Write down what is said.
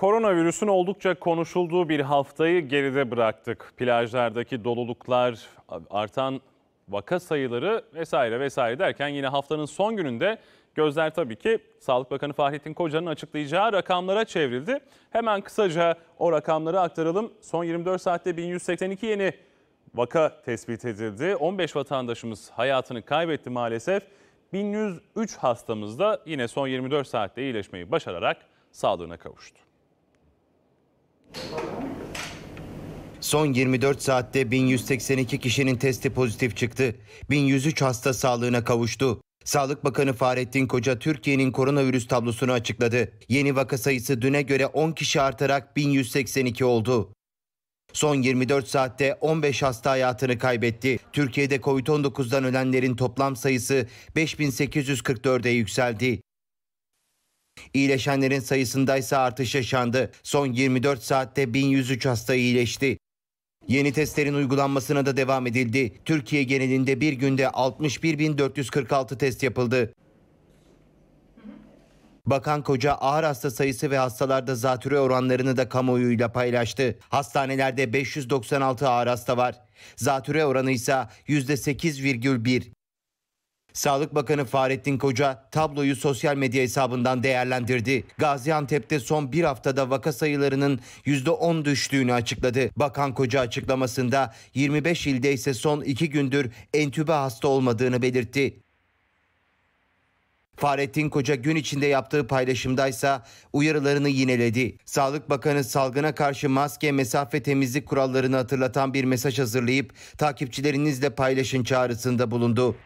Koronavirüsün oldukça konuşulduğu bir haftayı geride bıraktık. Plajlardaki doluluklar, artan vaka sayıları vesaire vesaire derken yine haftanın son gününde gözler tabii ki Sağlık Bakanı Fahrettin Koca'nın açıklayacağı rakamlara çevrildi. Hemen kısaca o rakamları aktaralım. Son 24 saatte 1182 yeni vaka tespit edildi. 15 vatandaşımız hayatını kaybetti maalesef. 1103 hastamız da yine son 24 saatte iyileşmeyi başararak sağlığına kavuştu. Son 24 saatte 1182 kişinin testi pozitif çıktı. 1103 hasta sağlığına kavuştu. Sağlık Bakanı Fahrettin Koca Türkiye'nin koronavirüs tablosunu açıkladı. Yeni vaka sayısı düne göre 10 kişi artarak 1182 oldu. Son 24 saatte 15 hasta hayatını kaybetti. Türkiye'de Covid-19'dan ölenlerin toplam sayısı 5844'e yükseldi. İyileşenlerin sayısında ise artış yaşandı. Son 24 saatte 1103 hasta iyileşti. Yeni testlerin uygulanmasına da devam edildi. Türkiye genelinde bir günde 61.446 test yapıldı. Bakan Koca ağır hasta sayısı ve hastalarda zatürre oranlarını da kamuoyuyla paylaştı. Hastanelerde 596 ağır hasta var. Zatürre oranı ise %8,1. Sağlık Bakanı Fahrettin Koca tabloyu sosyal medya hesabından değerlendirdi. Gaziantep'te son bir haftada vaka sayılarının %10 düştüğünü açıkladı. Bakan Koca açıklamasında 25 ilde ise son iki gündür entübe hasta olmadığını belirtti. Fahrettin Koca gün içinde yaptığı paylaşımdaysa uyarılarını yineledi. Sağlık Bakanı salgına karşı maske, mesafe, temizlik kurallarını hatırlatan bir mesaj hazırlayıp takipçilerinizle paylaşın çağrısında bulundu.